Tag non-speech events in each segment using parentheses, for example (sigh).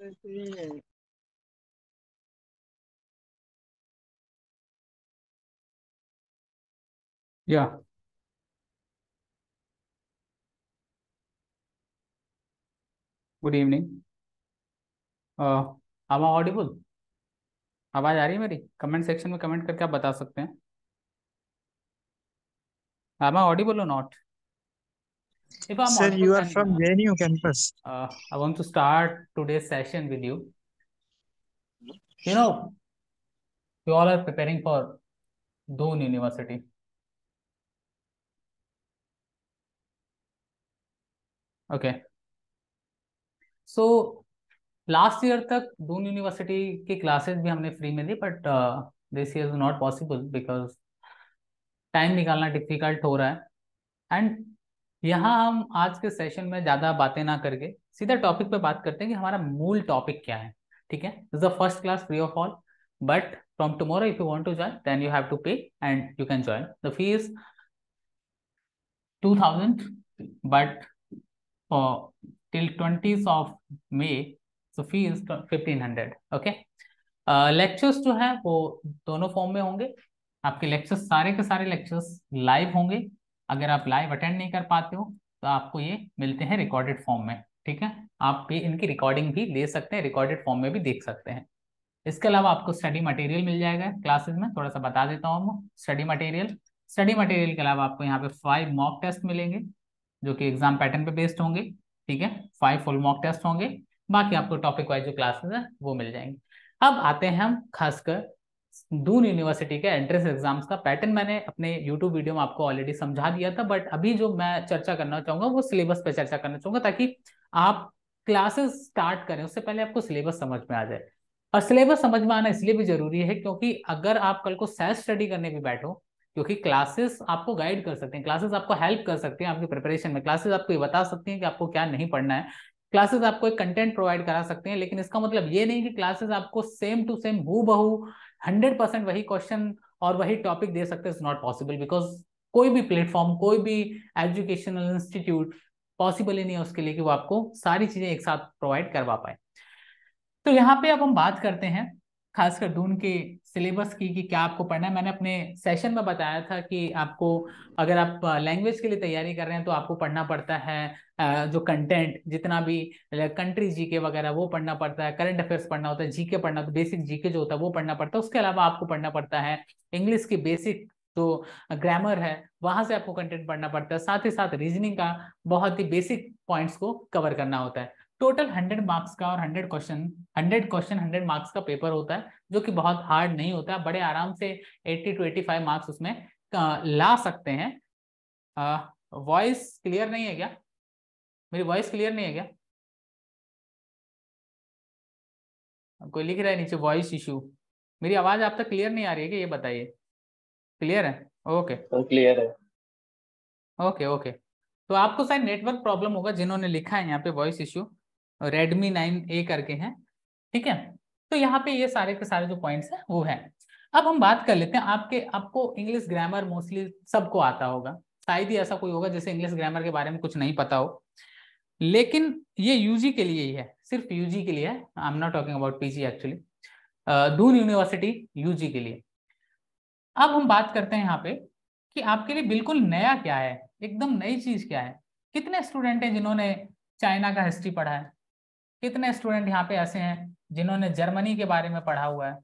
Amen good evening आवाज audible आवाज़ आ रही है मेरी कमेंट सेक्शन में कमेंट करके आप बता सकते हैं आमा ऑडिबल और not If I'm Sir, you are from JNU campus. Uh, I want to start today's session with you. You know, you all are preparing for Doon University. Okay. So last year tak तक university university classes bhi humne free mein में but uh, this year is not possible because time निकालना difficult हो रहा है and यहाँ हम आज के सेशन में ज़्यादा बातें ना करके सीधा टॉपिक पे बात करते हैं कि हमारा मूल टॉपिक क्या है ठीक है is a first class free of all but from tomorrow if you want to join then you have to pay and you can join the fee is two thousand but till 20th of May, so fee fifteen hundred okay lectures जो है वो दोनों form में होंगे आपके lectures सारे के सारे लेक्चर्स लाइव होंगे अगर आप लाइव अटेंड नहीं कर पाते हो तो आपको ये मिलते हैं रिकॉर्डेड फॉर्म में ठीक है आप ये इनकी रिकॉर्डिंग भी ले सकते हैं रिकॉर्डेड फॉर्म में भी देख सकते हैं इसके अलावा आपको स्टडी मटेरियल मिल जाएगा क्लासेस में थोड़ा सा बता देता हूँ स्टडी मटेरियल स्टडी मटेरियल के अलावा आपको यहाँ पे फाइव मॉक टेस्ट मिलेंगे जो कि एग्जाम पैटर्न पे बेस्ड होंगे ठीक है फाइव फुल मॉक टेस्ट होंगे बाकी आपको टॉपिक वाइज जो क्लासेस है वो मिल जाएंगे अब आते हैं हम खासकर दून यूनिवर्सिटी के एंट्रेंस एग्जाम्स का पैटर्न मैंने अपने यूट्यूब वीडियो में आपको ऑलरेडी समझा दिया था बट अभी जो मैं चर्चा करना चाहूंगा वो सिलेबस पे चर्चा करना चाहूंगा ताकि आप क्लासेस स्टार्ट करें उससे पहले आपको सिलेबस समझ में आ जाए और सिलेबस समझ में आना इसलिए भी जरूरी है क्योंकि अगर आप कल को सेल्फ स्टडी करने भी बैठो क्योंकि क्लासेस आपको गाइड कर सकते हैं क्लासेस आपको हेल्प कर सकते हैं आपकी प्रिपरेशन में क्लासेस आपको ये बता सकती हैं कि आपको क्या नहीं पढ़ना है क्लासेस आपको एक कंटेंट प्रोवाइड करा सकते हैं लेकिन इसका मतलब ये नहीं कि क्लासेस आपको सेम टू सेम हु बहू हंड्रेड परसेंट वही क्वेश्चन और वही टॉपिक दे सकते इज नॉट पॉसिबल बिकॉज कोई भी प्लेटफॉर्म कोई भी एजुकेशनल इंस्टीट्यूट पॉसिबल ही नहीं है उसके लिए कि वो आपको सारी चीजें एक साथ प्रोवाइड करवा पाए तो यहाँ पे अब हम बात करते हैं खासकर दून के सिलेबस की कि क्या आपको पढ़ना है मैंने अपने सेशन में बताया था कि आपको अगर आप लैंग्वेज के लिए तैयारी कर रहे हैं तो आपको पढ़ना पड़ता है जो कंटेंट जितना भी कंट्री जीके वगैरह वो पढ़ना पड़ता है करंट अफेयर्स पढ़ना होता है जीके पढ़ना होता है बेसिक जीके जो होता है वो पढ़ना पड़ता है उसके अलावा आपको पढ़ना पड़ता है इंग्लिश की बेसिक जो ग्रामर है वहां से आपको कंटेंट पढ़ना पड़ता है साथ ही साथ रीजनिंग का बहुत ही बेसिक पॉइंट्स को कवर करना होता है टोटल हंड्रेड मार्क्स का और hundred question hundred question hundred marks का पेपर होता है जो कि बहुत हार्ड नहीं होता है बड़े आराम से eighty to eighty five marks उसमें ला सकते हैं वॉइस क्लियर नहीं है क्या मेरी वॉइस क्लियर नहीं है क्या कोई लिख रहा है नीचे वॉइस इशू मेरी आवाज आप तक क्लियर नहीं आ रही है क्या ये बताइए क्लियर है ओके क्लियर है ओके ओके तो आपको शायद नेटवर्क प्रॉब्लम होगा जिन्होंने लिखा है यहाँ पे voice issue Redmi nine A करके हैं ठीक है तो यहाँ पे ये सारे के सारे जो पॉइंट्स हैं वो है अब हम बात कर लेते हैं आपके आपको इंग्लिश ग्रामर मोस्टली सबको आता होगा शायद ही ऐसा कोई होगा जैसे इंग्लिश ग्रामर के बारे में कुछ नहीं पता हो लेकिन ये यूजी के लिए ही है सिर्फ यूजी के लिए है I am not talking about PG actually Doon university UG के लिए अब हम बात करते हैं यहाँ पे कि आपके लिए बिल्कुल नया क्या है एकदम नई चीज क्या है कितने स्टूडेंट हैं जिन्होंने चाइना का हिस्ट्री पढ़ा है कितने स्टूडेंट यहाँ पे ऐसे हैं जिन्होंने जर्मनी के बारे में पढ़ा हुआ है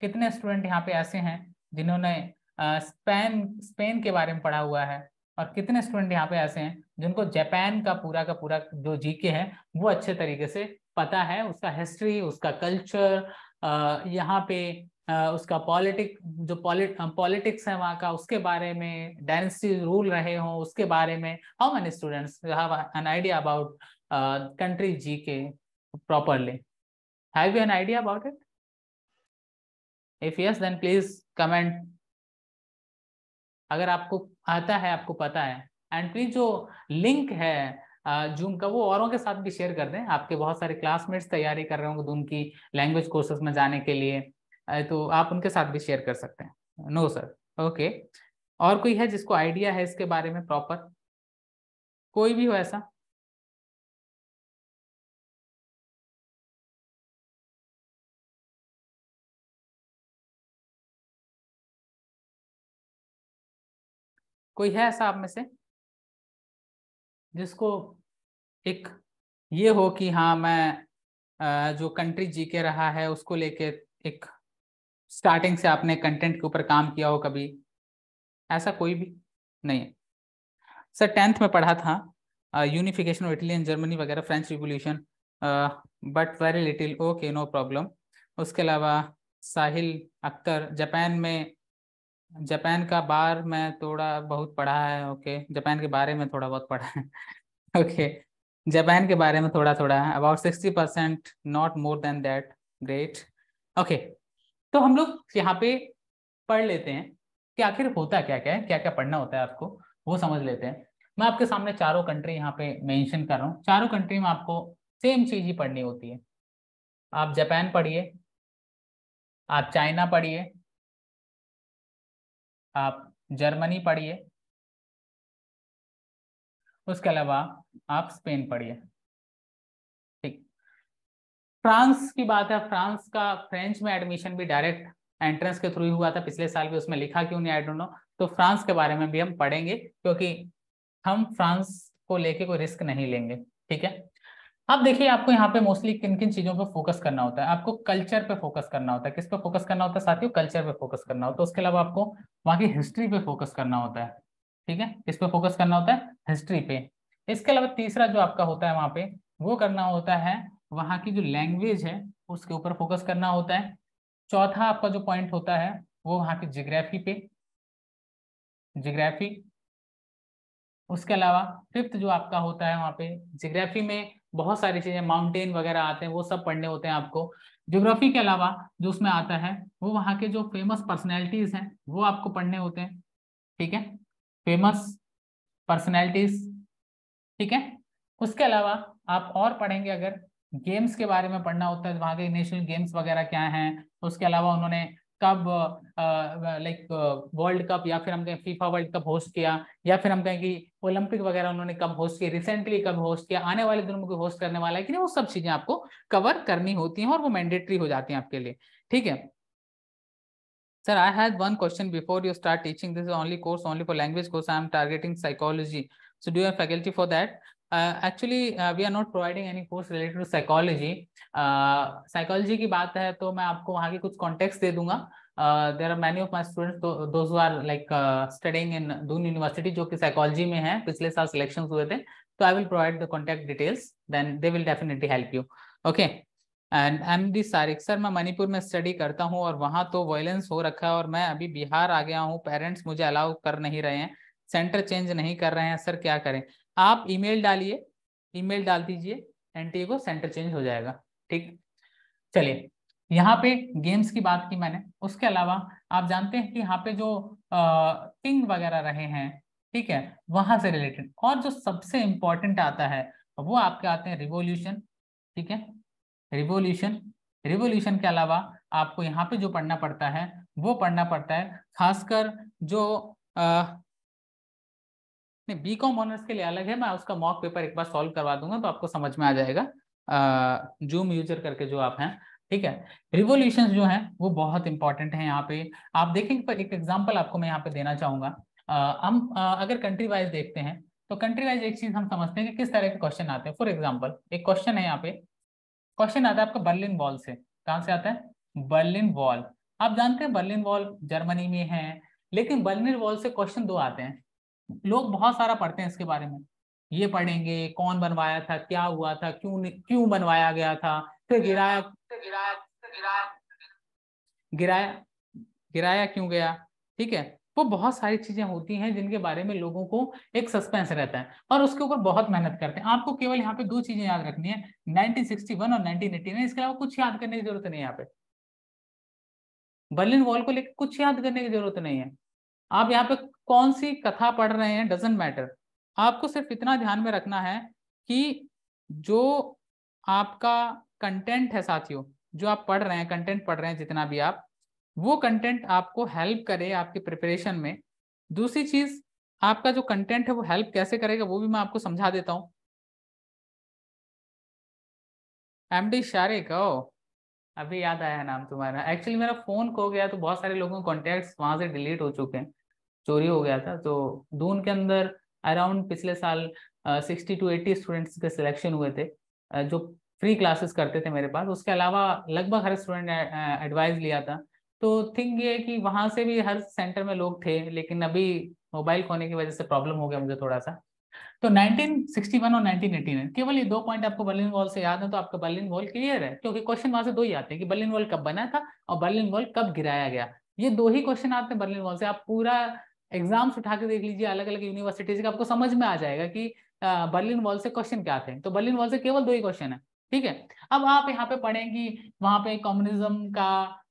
कितने स्टूडेंट यहाँ पे ऐसे हैं जिन्होंने स्पेन स्पेन के बारे में पढ़ा हुआ है और कितने स्टूडेंट यहाँ पे ऐसे हैं जिनको जापान का पूरा का पूरा जो जीके है वो अच्छे तरीके से पता है उसका हिस्ट्री उसका कल्चर यहाँ पे उसका पॉलिटिक जो पॉलिटिक्स है वहाँ का उसके बारे में डायनेस्टी रूल रहे हों उसके बारे में how many students an idea about country के properly. Have you an idea about it? If yes, then please comment. अगर आपको आता है आपको पता है एंड प्लीज जो लिंक है जूम का वो औरों के साथ भी शेयर कर दें आपके बहुत सारे क्लासमेट्स तैयारी कर रहे होंगे उनकी की लैंग्वेज कोर्सेज में जाने के लिए तो आप उनके साथ भी शेयर कर सकते हैं नो सर ओके और कोई है जिसको आइडिया है इसके बारे में प्रॉपर कोई भी हो ऐसा कोई है ऐसा आप में से जिसको एक ये हो कि हाँ मैं जो कंट्री जी के रहा है उसको लेके एक स्टार्टिंग से आपने कंटेंट के ऊपर काम किया हो कभी ऐसा कोई भी नहीं है सर टेंथ में पढ़ा था unification of Italy and Germany वगैरह French revolution but very little okay no problem उसके अलावा साहिल अख्तर जापान में जापान का बार में थोड़ा बहुत पढ़ा है ओके जापान के बारे में थोड़ा बहुत पढ़ा है (laughs) ओके जापान के बारे में थोड़ा थोड़ा है about sixty percent not more than that great okay तो हम लोग यहाँ पे पढ़ लेते हैं कि आखिर होता क्या क्या है क्या क्या पढ़ना होता है आपको वो समझ लेते हैं मैं आपके सामने चारों कंट्री यहाँ पे मेंशन कर रहा हूँ चारों कंट्री में आपको सेम चीज ही पढ़नी होती है आप जापान पढ़िए आप चाइना पढ़िए आप जर्मनी पढ़िए उसके अलावा आप स्पेन पढ़िए ठीक फ्रांस की बात है फ्रांस का फ्रेंच में एडमिशन भी डायरेक्ट एंट्रेंस के थ्रू ही हुआ था पिछले साल भी उसमें लिखा क्यों नहीं आई डोंट नो तो फ्रांस के बारे में भी हम पढ़ेंगे क्योंकि हम फ्रांस को लेके कोई रिस्क नहीं लेंगे ठीक है अब देखिए आपको यहाँ पे मोस्टली किन किन चीजों पे फोकस करना होता है आपको कल्चर पे फोकस करना होता है किस पे फोकस करना होता है साथियों कल्चर पे फोकस करना होता है उसके अलावा आपको वहाँ की हिस्ट्री पे फोकस करना होता है ठीक है किस पे फोकस करना होता है हिस्ट्री पे इसके अलावा तीसरा जो आपका होता है वहाँ पे वो करना होता है वहाँ की जो लैंग्वेज है उसके ऊपर फोकस करना होता है चौथा आपका जो पॉइंट होता है वो वहाँ की जियोग्राफी पे जियोग्राफी उसके अलावा फिफ्थ जो आपका होता है वहाँ पे जियोग्राफी में बहुत सारी चीजें माउंटेन वगैरह आते हैं वो सब पढ़ने होते हैं आपको ज्योग्राफी के अलावा जो उसमें आता है वो वहाँ के जो फेमस पर्सनैलिटीज हैं वो आपको पढ़ने होते हैं ठीक है फेमस पर्सनैलिटीज ठीक है उसके अलावा आप और पढ़ेंगे अगर गेम्स के बारे में पढ़ना होता है तो वहाँ के नेशनल गेम्स वगैरह क्या हैं उसके अलावा उन्होंने कब लाइक वर्ल्ड कप या फिर हम कहें फीफा वर्ल्ड कप होस्ट किया या फिर हम कहें कि ओलंपिक वगैरह उन्होंने कब होस्ट किया रिसेंटली कब होस्ट किया आने वाले दिनों में होस्ट करने वाला है कि नहीं वो सब चीजें आपको कवर करनी होती हैं और वो मैंडेटरी हो जाती हैं आपके लिए ठीक है sir I had one question before you start teaching this only course only for language course I am targeting psychology so do do faculty for that Uh, actually uh, we are not providing any course related to psychology. Uh, psychology की बात है तो मैं आपको वहाँ के कुछ context दे दूंगा there are many of my students those are like studying in Doon university जो कि साइकोलॉजी में है पिछले साल सिलेक्शन हुए थे तो I will provide the contact details then they will definitely help you okay and I am D Sarik sir मैं मणिपुर में स्टडी करता हूँ और वहाँ तो वायलेंस हो रखा है और मैं अभी बिहार आ गया हूँ पेरेंट्स मुझे अलाउ कर नहीं रहे हैं सेंटर चेंज नहीं कर रहे हैं सर क्या करें आप ईमेल डालिए ईमेल डाल दीजिए एनटीए को सेंटर चेंज हो जाएगा ठीक चलिए यहाँ पे गेम्स की बात की मैंने उसके अलावा आप जानते हैं कि यहाँ पे जो किंग वगैरह रहे हैं ठीक है वहां से रिलेटेड और जो सबसे इंपॉर्टेंट आता है वो आपके आते हैं रिवोल्यूशन ठीक है रिवोल्यूशन रिवोल्यूशन के अलावा आपको यहाँ पे जो पढ़ना पड़ता है वो पढ़ना पड़ता है खासकर जो नहीं बी कॉम ऑनर्स के लिए अलग है मैं उसका मॉक पेपर एक बार सॉल्व करवा दूंगा तो आपको समझ में आ जाएगा जूम यूजर करके जो आप हैं ठीक है रिवोल्यूशन जो है वो बहुत इंपॉर्टेंट है यहाँ पे आप देखेंगे पर एक एग्जाम्पल आपको मैं यहाँ पे देना चाहूंगा हम अगर कंट्री वाइज देखते हैं तो कंट्री वाइज एक चीज हम समझते हैं कि किस तरह के क्वेश्चन आते हैं फॉर एग्जाम्पल एक क्वेश्चन है यहाँ पे क्वेश्चन आता है आपका बर्लिन वॉल से कहाँ से आता है बर्लिन वॉल आप जानते हैं बर्लिन वॉल जर्मनी में है लेकिन बर्लिन वॉल से क्वेश्चन दो आते हैं लोग बहुत सारा पढ़ते हैं इसके बारे में ये पढ़ेंगे कौन बनवाया था क्या हुआ था क्यों क्यों बनवाया गया था फिर गिराया गिराया गिराया क्यों गया ठीक है वो बहुत सारी चीजें होती हैं जिनके बारे में लोगों को एक सस्पेंस रहता है और उसके ऊपर बहुत मेहनत करते हैं आपको केवल यहाँ पे दो चीजें याद रखनी है 1961 और 1989 इसके अलावा कुछ याद करने की जरूरत नहीं है यहाँ पे बर्लिन वॉल को लेकर कुछ याद करने की जरूरत नहीं है आप यहाँ पे कौन सी कथा पढ़ रहे हैं डजेंट मैटर आपको सिर्फ इतना ध्यान में रखना है कि जो आपका कंटेंट है साथियों जो आप पढ़ रहे हैं कंटेंट पढ़ रहे हैं जितना भी आप वो कंटेंट आपको हेल्प करे आपके प्रिपरेशन में दूसरी चीज आपका जो कंटेंट है वो हेल्प कैसे करेगा वो भी मैं आपको समझा देता हूँ एम डी शारे कहो अभी याद आया नाम तुम्हारा एक्चुअली मेरा फोन खो गया तो बहुत सारे लोगों के कॉन्टेक्ट वहां से डिलीट हो चुके हैं चोरी हो गया था तो दून के अंदर अराउंड पिछले साल सिक्सटी टू एट्टी स्टूडेंट्स के सिलेक्शन हुए थे जो फ्री क्लासेस करते थे मेरे पास उसके अलावा लगभग हर स्टूडेंट ने एडवाइस लिया था तो थिंक ये है कि वहाँ से भी हर सेंटर में लोग थे लेकिन अभी मोबाइल खोने की वजह से प्रॉब्लम हो गया मुझे थोड़ा सा तो 1961 और 1989 केवल ये दो पॉइंट आपको बर्लिन वॉल से याद है तो आपका बर्लिन वॉल क्लियर है क्योंकि क्वेश्चन वहां से दो ही आते हैं कि बर्लिन वॉल कब बना था और बर्लिन वॉल कब गिराया गया ये दो ही क्वेश्चन आते हैं बर्लिन वॉल से आप पूरा एग्जाम्स उठा के देख लीजिए अलग अलग यूनिवर्सिटीज का आपको समझ में आ जाएगा कि बर्लिन वॉल से क्वेश्चन क्या थे तो बर्लिन वॉल से केवल दो ही क्वेश्चन है ठीक है अब आप यहाँ पे पढ़े कि वहां पे कम्युनिज्म का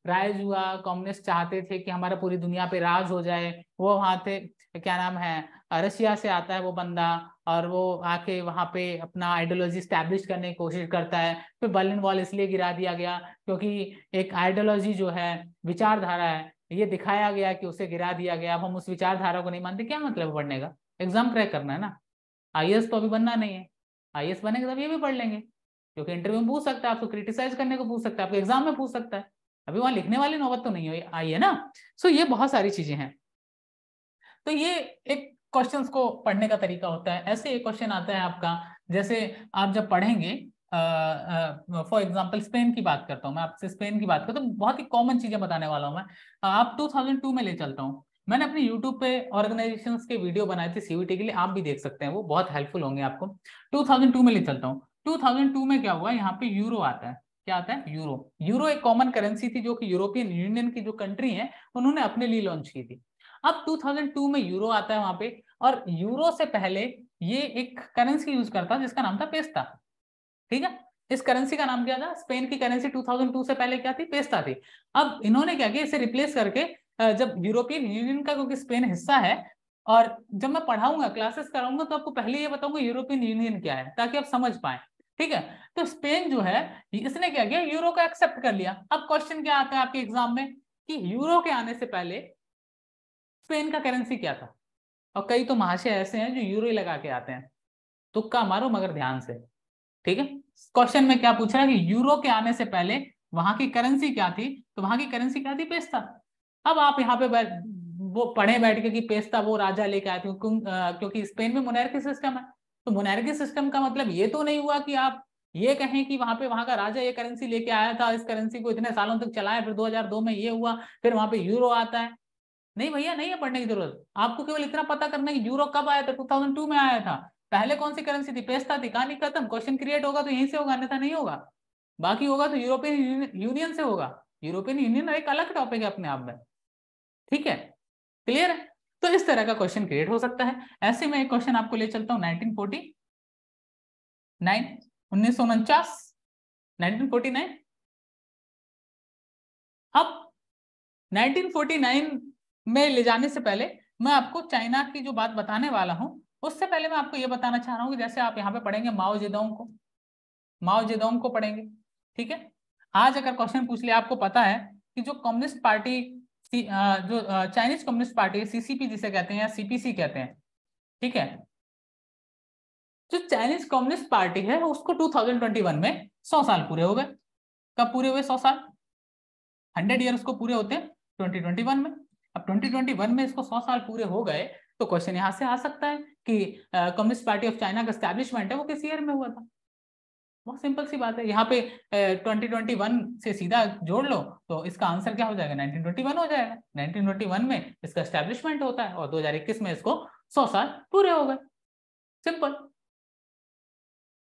राइज हुआ कम्युनिस्ट चाहते थे कि हमारा पूरी दुनिया पे राज हो जाए वो वहां थे क्या नाम है रशिया से आता है वो बंदा और वो आके वहाँ पे अपना आइडियोलॉजी स्टैब्लिश करने की कोशिश करता है फिर बर्लिन वॉल इसलिए गिरा दिया गया क्योंकि एक आइडियोलॉजी जो है विचारधारा है ये दिखाया गया कि उसे गिरा दिया गया अब हम उस विचारधारा को नहीं मानते क्या मतलब पढ़ने का एग्जाम क्रैक करना है ना आई तो अभी बनना नहीं है आई बनेगा तब ये भी पढ़ लेंगे क्योंकि इंटरव्यू में पूछ सकता है आपको क्रिटिसाइज करने को पूछ सकता है आपको एग्जाम में पूछ सकता है अभी वहां लिखने वाली नौबत तो नहीं हुई आई है ना सो ये बहुत सारी चीजें हैं तो ये एक क्वेश्चन को पढ़ने का तरीका होता है ऐसे एक क्वेश्चन आता है आपका जैसे आप जब पढ़ेंगे फॉर एग्जाम्पल स्पेन की बात करता हूँ मैं आपसे स्पेन की बात करता हूँ तो बहुत ही कॉमन चीजें बताने वाला हूँ मैं आप 2002 में ले चलता हूँ मैंने अपने YouTube पे ऑर्गेनाइजेशन के वीडियो बनाए थे सीवीटी के लिए आप भी देख सकते हैं वो बहुत हेल्पफुल होंगे आपको 2002 में ले चलता हूँ 2002 में क्या हुआ यहाँ पे यूरो आता है क्या आता है यूरो यूरो एक कॉमन करेंसी थी जो कि यूरोपियन यूनियन की जो कंट्री है उन्होंने अपने लिए लॉन्च की थी अब 2002 में यूरो आता है वहां पे और यूरो से पहले ये एक करेंसी यूज करता जिसका नाम था पेस्ता ठीक है इस करेंसी का नाम क्या था स्पेन की करेंसी 2002 से पहले क्या थी पेस्ता थी अब इन्होंने क्या किया इसे रिप्लेस करके जब यूरोपियन यूनियन का क्योंकि स्पेन हिस्सा है और जब मैं पढ़ाऊंगा क्लासेस कराऊंगा तो आपको पहले ये बताऊंगा यूरोपियन यूनियन क्या है ताकि आप समझ पाए ठीक है तो स्पेन जो है इसने क्या किया यूरो को एक्सेप्ट कर लिया अब क्वेश्चन क्या आता है आपके एग्जाम में कि यूरो के आने से पहले स्पेन का करेंसी क्या था और कई तो महाशय ऐसे हैं जो यूरो लगा के आते हैं तुक्का मारो मगर ध्यान से ठीक है क्वेश्चन में क्या पूछा है कि यूरो के आने से पहले वहां की करेंसी क्या थी तो वहां की करेंसी क्या थी पेस्ता अब आप यहाँ पे वो पढ़े बैठ के कि पेस्ता वो राजा लेके आए थे क्योंकि स्पेन में मुनैरकी सिस्टम है तो मुनैरकी सिस्टम का मतलब ये तो नहीं हुआ कि आप ये कहें कि वहां पे वहां का राजा ये करेंसी लेके आया था इस करेंसी को इतने सालों तक चलाया फिर 2002 में ये हुआ फिर वहां पे यूरो आता है नहीं भैया नहीं है पढ़ने की जरूरत आपको केवल इतना पता करना कि यूरो कब आया था 2002 में आया था पहले कौन सी करेंसी थी पेस्ता थी कहानी खत्म क्वेश्चन क्रिएट होगा तो यहीं से होगा अन्यथा नहीं होगा बाकी होगा तो यूरोपियन यूनियन से होगा यूरोपियन यूनियन एक अलग टॉपिक है अपने आप में ठीक है क्लियर है तो इस तरह का क्वेश्चन क्रिएट हो सकता है ऐसे में एक क्वेश्चन आपको ले चलता हूँ नाइनटीन फोर्टी नाइन उन्नीस सौ उनचास नाइनटीन फोर्टी नाइन अब 1949 मैं ले जाने से पहले मैं आपको चाइना की जो बात बताने वाला हूँ उससे पहले मैं आपको ये बताना चाह रहा हूँ कि जैसे आप यहाँ पे पढ़ेंगे माओ जेदोंग को माओ जेदोंग को पढ़ेंगे ठीक है आज अगर क्वेश्चन पूछ लिया आपको पता है कि जो कम्युनिस्ट पार्टी जो चाइनीज कम्युनिस्ट पार्टी सीसीपी जिसे कहते हैं या सीपीसी कहते हैं ठीक है जो चाइनीज कम्युनिस्ट पार्टी है उसको 2021 में 100 साल पूरे हो गए कब पूरे हुए 100 साल 100 ईयर उसको पूरे होते हैं 2021 में अब 2021 में इसको 100 साल पूरे हो गए तो क्वेश्चन यहाँ से आ सकता है कि कम्युनिस्ट पार्टी ऑफ चाइना का स्टैब्लिशमेंट है वो किस ईयर में हुआ था बहुत सिंपल सी बात है यहाँ पे ट्वेंटी ट्वेंटी वन से सीधा जोड़ लो तो इसका आंसर क्या हो जाएगा नाइनटीन ट्वेंटी वन हो जाएगा नाइनटीन ट्वेंटी वन में इसका स्टैब्लिशमेंट होता है और दो हजार इक्कीस में इसको सौ साल पूरे हो गए सिंपल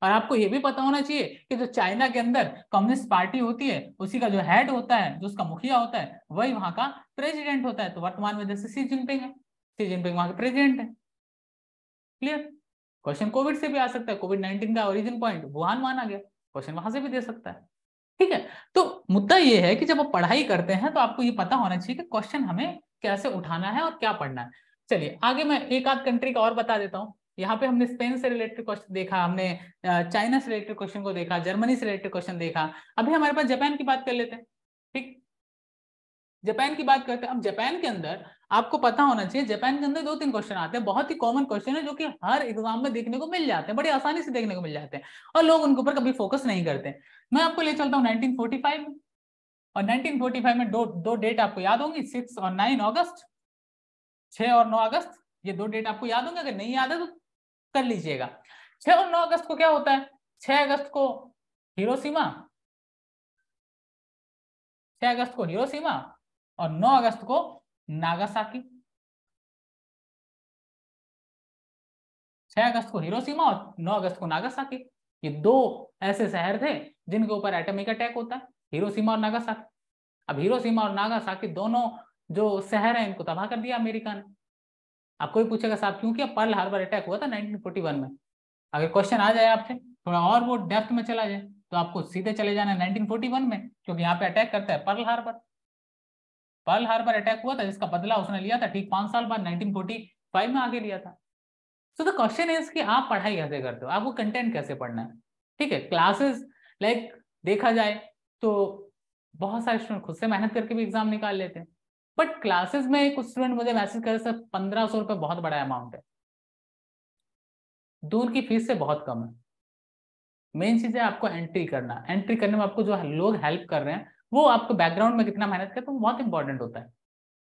और आपको ये भी पता होना चाहिए कि जो चाइना के अंदर कम्युनिस्ट पार्टी होती है उसी का जो हेड होता है जो उसका मुखिया होता है वही वहां का प्रेसिडेंट होता है तो वर्तमान में जैसे सी जिनपिंग है सी जिनपिंग वहां के प्रेसिडेंट है क्लियर क्वेश्चन कोविड से भी आ सकता है कोविड नाइनटीन का ओरिजिन पॉइंट वुहान माना गया क्वेश्चन वहां से भी दे सकता है ठीक है तो मुद्दा यह है कि जब आप पढ़ाई करते हैं तो आपको ये पता होना चाहिए कि क्वेश्चन हमें कैसे उठाना है और क्या पढ़ना है चलिए आगे मैं एक आध कंट्री का और बता देता हूँ यहाँ पे हमने स्पेन से रिलेटेड क्वेश्चन देखा हमने चाइना से रिलेटेड क्वेश्चन को देखा जर्मनी से रिलेटेड क्वेश्चन देखा अभी हमारे पास जापान की बात कर लेते हैं ठीक जापान की बात करते हैं अब जापान के अंदर आपको पता होना चाहिए जापान के अंदर दो तीन क्वेश्चन आते हैं बहुत ही कॉमन क्वेश्चन है जो कि हर एग्जाम में देखने को मिल जाते हैं बड़ी आसानी से देखने को मिल जाते हैं और लोग उनके ऊपर कभी फोकस नहीं करते मैं आपको ले चलता हूँ नाइनटीन में और नाइनटीन में दो दो डेट आपको याद होंगी सिक्स और नाइन अगस्त छह और नौ अगस्त ये दो डेट आपको याद होंगे अगर नहीं याद है तो कर लीजिएगा छह और नौ अगस्त को क्या होता है छह अगस्त को हिरोसीमा छह अगस्त को हिरोसीमा और नौ अगस्त को नागासाकी छह अगस्त को हिरोसीमा और नौ अगस्त को नागासाकी ये दो ऐसे शहर थे जिनके ऊपर एटमिक अटैक होता है सीमा और नागासाकी अब हिरोसीमा और नागासाकी दोनों जो शहर है इनको तबाह कर दिया अमेरिका ने आपको भी पूछेगा साहब क्योंकि अब पर्ल हार्बर अटैक हुआ था नाइनटीन में अगर क्वेश्चन आ जाए आपसे थोड़ा और वो डेप्थ में चला जाए तो आपको सीधे चले जाना है 1941 में क्योंकि यहाँ पे अटैक करता है Pearl Harbor Pearl Harbor attack हुआ था जिसका बदला उसने लिया था ठीक पांच साल बाद 1945 में आगे लिया था सो द क्वेश्चन इज कि आप पढ़ाई कैसे करते हो आपको कंटेंट कैसे पढ़ना है ठीक है क्लासेस लाइक देखा जाए तो बहुत सारे स्टूडेंट खुद से मेहनत करके भी एग्जाम निकाल लेते हैं बट क्लासेस में एक स्टूडेंट मुझे मैसेज कर सर पंद्रह सौ रुपये बहुत बड़ा अमाउंट है दूर की फीस से बहुत कम है मेन चीज है आपको एंट्री करना एंट्री करने में आपको जो लोग हेल्प कर रहे हैं वो आपको बैकग्राउंड में कितना मेहनत करते हैं बहुत इंपॉर्टेंट होता है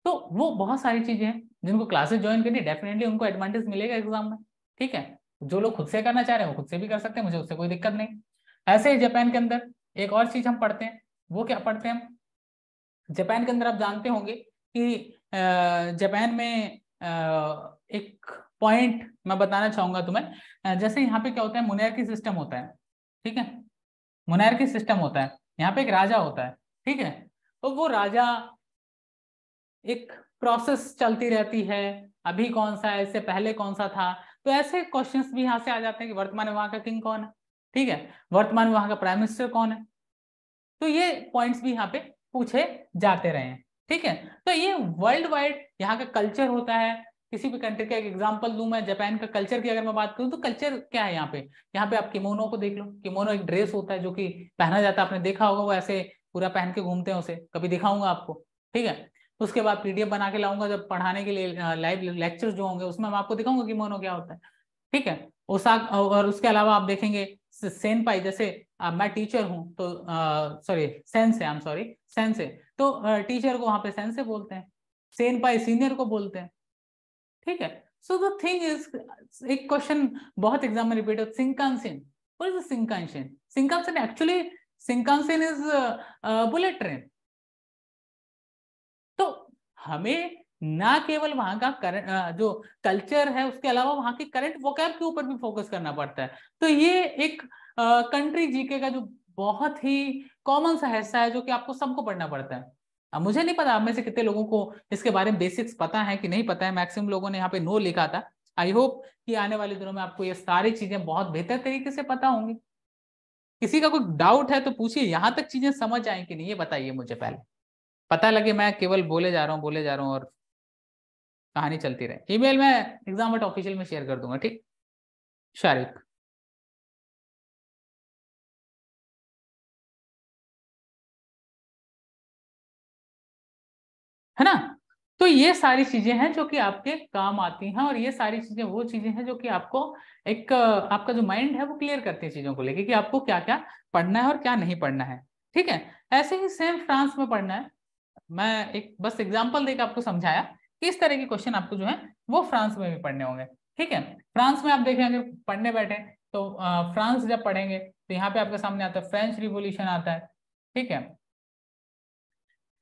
तो वो बहुत सारी चीजें हैं जिनको क्लासेस ज्वाइन करनी डेफिनेटली उनको एडवांटेज मिलेगा एग्जाम में ठीक है जो लोग खुद से करना चाह रहे हैं वो खुद से भी कर सकते हैं मुझे उससे कोई दिक्कत नहीं ऐसे ही जापान के अंदर एक और चीज हम पढ़ते हैं वो क्या पढ़ते हैं हम जापान के अंदर आप जानते होंगे कि जापान में एक पॉइंट मैं बताना चाहूंगा तुम्हें जैसे यहाँ पे क्या होता है मुनैर की सिस्टम होता है ठीक है मुनैर की सिस्टम होता है यहाँ पे एक राजा होता है ठीक है तो वो राजा एक प्रोसेस चलती रहती है अभी कौन सा है इससे पहले कौन सा था तो ऐसे क्वेश्चंस भी यहाँ से आ जाते हैं कि वर्तमान में वहां का किंग कौन है ठीक है वर्तमान में वहां का प्राइम मिनिस्टर कौन है तो ये पॉइंट्स भी यहाँ पे पूछे जाते रहे हैं ठीक है तो ये वर्ल्ड वाइड यहाँ का कल्चर होता है किसी भी कंट्री का एक एग्जाम्पल लू मैं जापान का कल्चर की अगर मैं बात करूँ तो कल्चर क्या है यहाँ पे यहाँ पे आप किमोनो को देख लो किमोनो एक ड्रेस होता है जो कि पहना जाता है आपने देखा होगा वो ऐसे पूरा पहन के घूमते हैं उसे कभी दिखाऊंगा आपको ठीक है उसके बाद पीडीएफ बना के लाऊंगा जब पढ़ाने के लिए लाइव लेक्चर्स जो होंगे उसमें मैं आपको दिखाऊंगा कि मोनो क्या होता है ठीक है ओसाक और उसके अलावा आप देखेंगे सेन पाई जैसे मैं टीचर हूँ तो सॉरी सेंस है आई एम सॉरी सेंस है तो टीचर को वहां पे सेंसे बोलते हैं सेन पाई सीनियर को बोलते हैं ठीक है सो द थिंग इज एक क्वेश्चन बहुत एग्जाम में रिपीट सिंकांसिन what is a sinkansen sinkansen तो हमें ना केवल वहां का करंट जो कल्चर है उसके अलावा वहां के करंट वोकैब के ऊपर भी फोकस करना पड़ता है तो ये एक कंट्री जीके का जो बहुत ही कॉमन सा हिस्सा है जो कि आपको सबको पढ़ना पड़ता है अब मुझे नहीं पता आप में से कितने लोगों को इसके बारे में बेसिक्स पता है कि नहीं पता है मैक्सिमम लोगों ने यहाँ पे नो लिखा था आई होप कि आने वाले दिनों में आपको ये सारी चीजें बहुत बेहतर तरीके से पता होंगी किसी का कोई डाउट है तो पूछिए यहां तक चीजें समझ आए कि नहीं ये बताइए मुझे पहले पता लगे मैं केवल बोले जा रहा हूँ बोले जा रहा हूँ और कहानी चलती रहे ईमेल मैं एग्जाम ऑफिशियल में शेयर कर दूंगा ठीक शारिक है ना तो ये सारी चीजें हैं जो कि आपके काम आती हैं और ये सारी चीजें वो चीजें हैं जो कि आपको एक आपका जो माइंड है वो क्लियर करती है चीजों को लेके कि आपको क्या क्या पढ़ना है और क्या नहीं पढ़ना है ठीक है ऐसे ही सेम फ्रांस में पढ़ना है मैं एक बस एग्जाम्पल देकर आपको समझाया कि इस तरह के क्वेश्चन आपको जो है वो फ्रांस में भी पढ़ने होंगे ठीक है फ्रांस में आप देखें अगर पढ़ने बैठे तो फ्रांस जब पढ़ेंगे तो यहाँ पे आपके सामने आता है फ्रेंच रिवोल्यूशन आता है ठीक है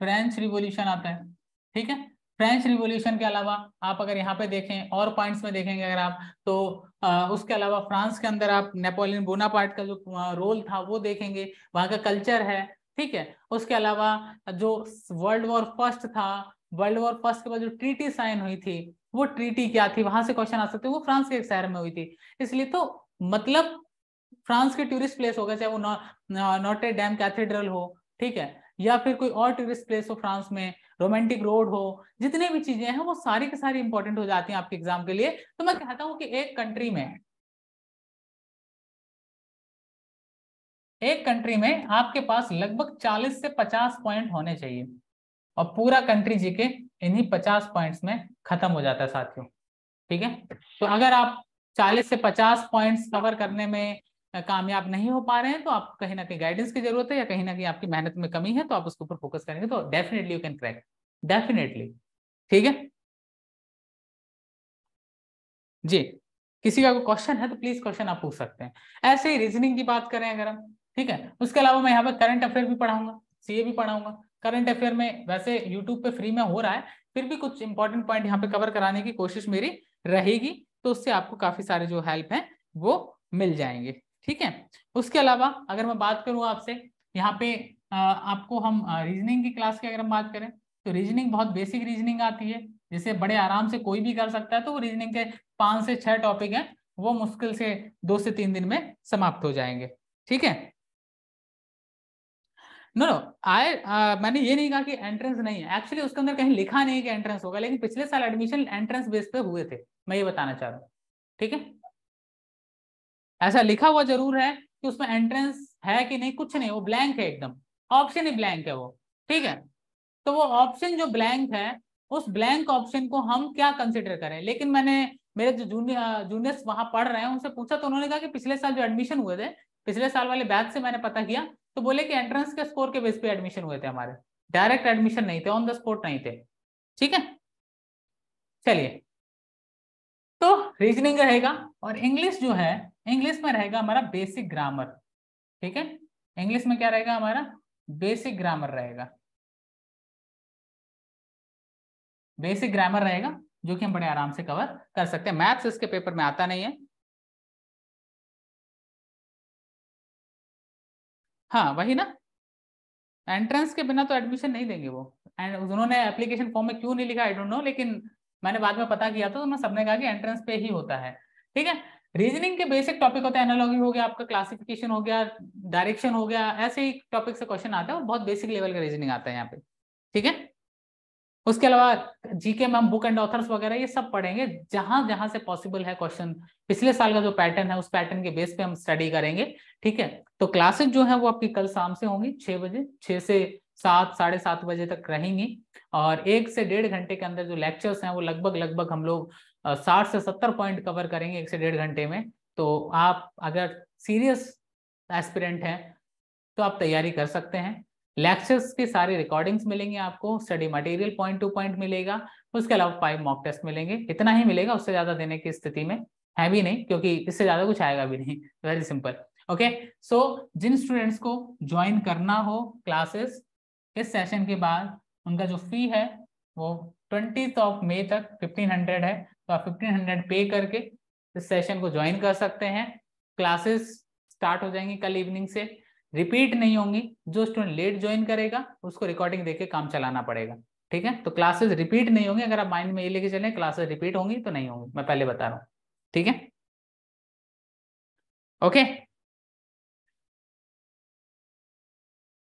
फ्रेंच रिवोल्यूशन आता है ठीक है फ्रेंच रिवोल्यूशन के अलावा आप अगर यहाँ पे देखें और पॉइंट्स में देखेंगे अगर आप तो आ, उसके अलावा फ्रांस के अंदर आप नेपोलियन बोनापार्ट का जो रोल था वो देखेंगे वहां का कल्चर है ठीक है उसके अलावा जो वर्ल्ड वॉर फर्स्ट था वर्ल्ड वॉर फर्स्ट के बाद जो ट्रीटी साइन हुई थी वो ट्रीटी क्या थी वहां से क्वेश्चन आ सकते वो फ्रांस के एक शहर में हुई थी इसलिए तो मतलब फ्रांस के टूरिस्ट प्लेस होगा चाहे वो नोटेड डैम कैथेड्रल हो ठीक है या फिर कोई और टूरिस्ट प्लेस हो फ्रांस में रोमांटिक रोड हो जितने भी चीजें हैं वो सारी के सारी इंपॉर्टेंट हो जाती हैं आपके एग्जाम के लिए तो मैं कहता हूं कि एक कंट्री में एक कंट्री में आपके पास लगभग 40 से 50 पॉइंट होने चाहिए और पूरा कंट्री जी के इन्हीं 50 पॉइंट्स में खत्म हो जाता है साथियों ठीक है तो अगर आप 40 से 50 पॉइंट्स कवर करने में कामयाब नहीं हो पा रहे हैं तो आपको कहीं ना कहीं गाइडेंस की जरूरत है या कहीं ना कहीं आपकी मेहनत में कमी है तो आप उसके ऊपर फोकस करेंगे तो definitely you can crack definitely ठीक है जी किसी का कोई क्वेश्चन है तो प्लीज क्वेश्चन आप पूछ सकते हैं ऐसे ही रीजनिंग की बात करें अगर हम ठीक है उसके अलावा मैं यहाँ पर करंट अफेयर भी पढ़ाऊंगा सीए भी पढ़ाऊंगा करंट अफेयर में वैसे यूट्यूब पे फ्री में हो रहा है फिर भी कुछ इंपॉर्टेंट पॉइंट यहाँ पे कवर कराने की कोशिश मेरी रहेगी तो उससे आपको काफी सारे जो हेल्प है वो मिल जाएंगे ठीक है उसके अलावा अगर मैं बात करूँ आपसे यहाँ पे आपको हम रीजनिंग की क्लास की अगर हम बात करें तो रीजनिंग बहुत बेसिक रीजनिंग आती है जिसे बड़े आराम से कोई भी कर सकता है तो वो रीजनिंग के पांच से छह टॉपिक हैं वो मुश्किल से दो से तीन दिन में समाप्त हो जाएंगे ठीक है नो नो आए मैंने ये नहीं कहा कि एंट्रेंस नहीं है एक्चुअली उसके अंदर कहीं लिखा नहीं कि एंट्रेंस होगा लेकिन पिछले साल एडमिशन एंट्रेंस बेस पे हुए थे मैं ये बताना चाह रहा हूँ ठीक है ऐसा लिखा हुआ जरूर है कि उसमें एंट्रेंस है कि नहीं कुछ नहीं वो ब्लैंक है एकदम ऑप्शन ही ब्लैंक है वो ठीक है तो वो ऑप्शन जो ब्लैंक है उस ब्लैंक ऑप्शन को हम क्या कंसिडर करें लेकिन मैंने मेरे जो जूनियर जूनियर्स वहां पढ़ रहे हैं उनसे पूछा तो उन्होंने कहा कि पिछले साल जो एडमिशन हुए थे पिछले साल वाले बैच से मैंने पता किया तो बोले कि एंट्रेंस के स्कोर के बेस पे एडमिशन हुए थे हमारे डायरेक्ट एडमिशन नहीं थे ऑन द स्पॉट नहीं थे ठीक है चलिए तो रीजनिंग रहेगा और इंग्लिश जो है इंग्लिश में रहेगा हमारा बेसिक ग्रामर ठीक है इंग्लिश में क्या रहेगा हमारा बेसिक ग्रामर रहेगा बेसिक ग्रामर रहेगा जो कि हम बड़े आराम से कवर कर सकते हैं मैथ्स इसके पेपर में आता नहीं है हाँ वही ना एंट्रेंस के बिना तो एडमिशन नहीं देंगे वो एंड उन्होंने एप्लीकेशन फॉर्म में क्यों नहीं लिखा आई डोंट नो लेकिन मैंने बाद में पता किया तो उन्होंने सबने कहा कि एंट्रेंस पे ही होता है ठीक है रीजनिंग के बेसिक टॉपिक होते हैं एनालॉजी हो गया आपका क्लासिफिकेशन हो गया डायरेक्शन हो गया ऐसे ही टॉपिक से क्वेश्चन आता है और बहुत बेसिक लेवल का रीजनिंग आता है यहाँ पे ठीक है उसके अलावा GK ma'am book and authors वगैरह ये सब पढ़ेंगे जहां जहां से पॉसिबल है क्वेश्चन पिछले साल का जो पैटर्न है उस पैटर्न के बेस पे हम स्टडी करेंगे ठीक है तो क्लासेस जो है वो आपकी कल शाम से होंगी छह बजे छह से सात साढ़े सात बजे तक रहेंगी और एक से डेढ़ घंटे के अंदर जो लेक्चर्स हैं वो लगभग लगभग हम लोग साठ से सत्तर पॉइंट कवर करेंगे एक से डेढ़ घंटे में तो आप अगर सीरियस एस्पिरेंट हैं तो आप तैयारी कर सकते हैं लेक्चर्स की सारी रिकॉर्डिंग्स मिलेंगे आपको study material point to point मिलेगा उसके अलावा फाइव मॉक टेस्ट मिलेंगे इतना ही मिलेगा उससे ज़्यादा देने की स्थिति में है भी नहीं क्योंकि इससे ज़्यादा कुछ आएगा भी नहीं वेरी सिंपल ओके सो जिन स्टूडेंट्स को ज्वाइन करना हो क्लासेस इस सेशन के बाद उनका जो फी है वो ट्वेंटी ऑफ मे तक फिफ्टीन हंड्रेड है तो आप फिफ्टीन हंड्रेड पे करके इस सेशन को ज्वाइन कर सकते हैं क्लासेस स्टार्ट हो जाएंगी कल इवनिंग से रिपीट नहीं होंगी जो स्टूडेंट लेट ज्वाइन करेगा उसको रिकॉर्डिंग देके काम चलाना पड़ेगा ठीक है तो क्लासेस रिपीट नहीं होंगी अगर आप माइंड में ये लेके चले क्लासेस रिपीट होंगी तो नहीं होंगी मैं पहले बता रहा हूँ ठीक है ओके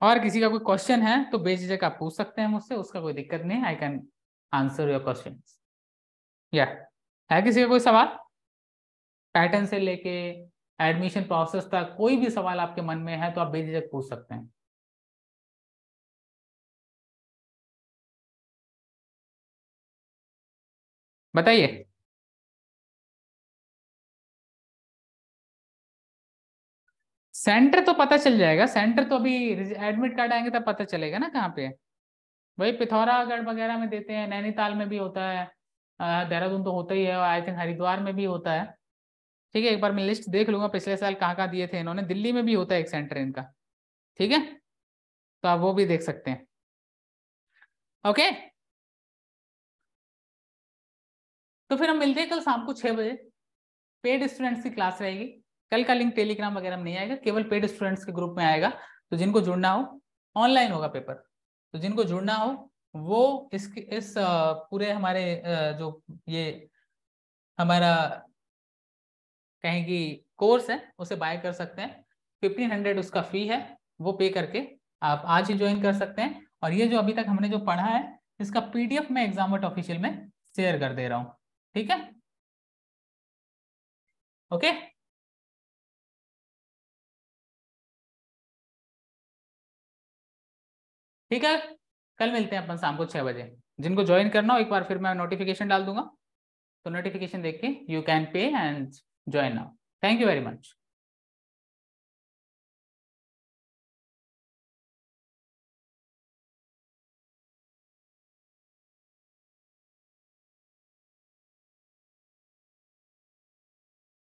और किसी का कोई क्वेश्चन है तो बेझिझक आप पूछ सकते हैं मुझसे उसका कोई दिक्कत नहीं आई कैन आंसर योर क्वेश्चन या है किसी का कोई सवाल पैटर्न से लेके एडमिशन प्रोसेस तक कोई भी सवाल आपके मन में है तो आप बेझिझक पूछ सकते हैं बताइए सेंटर तो पता चल जाएगा सेंटर तो अभी एडमिट कार्ड आएंगे तब पता चलेगा ना कहाँ पे वही पिथौरागढ़ वगैरह में देते हैं नैनीताल में भी होता है हाँ, देहरादून तो होता ही है और आई थिंक हरिद्वार में भी होता है ठीक है एक बार मैं लिस्ट देख लूंगा पिछले साल कहाँ कहाँ दिए थे इन्होंने दिल्ली में भी होता है एक सेंटर इनका ठीक है तो आप वो भी देख सकते हैं ओके तो फिर हम मिलते हैं कल शाम को छह बजे पेड स्टूडेंट्स की क्लास रहेगी कल का लिंक टेलीग्राम वगैरह में नहीं आएगा केवल पेड स्टूडेंट्स के ग्रुप में आएगा तो जिनको जुड़ना हो ऑनलाइन होगा पेपर तो जिनको जुड़ना हो वो इस इस पूरे हमारे जो ये हमारा कहें कि कोर्स है उसे बाय कर सकते हैं फिफ्टीन हंड्रेड उसका फी है वो पे करके आप आज ही ज्वाइन कर सकते हैं और ये जो अभी तक हमने जो पढ़ा है इसका पीडीएफ मैं एग्जाम ऑफिशियल में शेयर कर दे रहा हूँ ठीक है ओके ठीक है कल मिलते हैं अपन शाम को छः बजे जिनको ज्वाइन करना हो एक बार फिर मैं नोटिफिकेशन डाल दूंगा तो नोटिफिकेशन देख के you can pay and join now thank you very much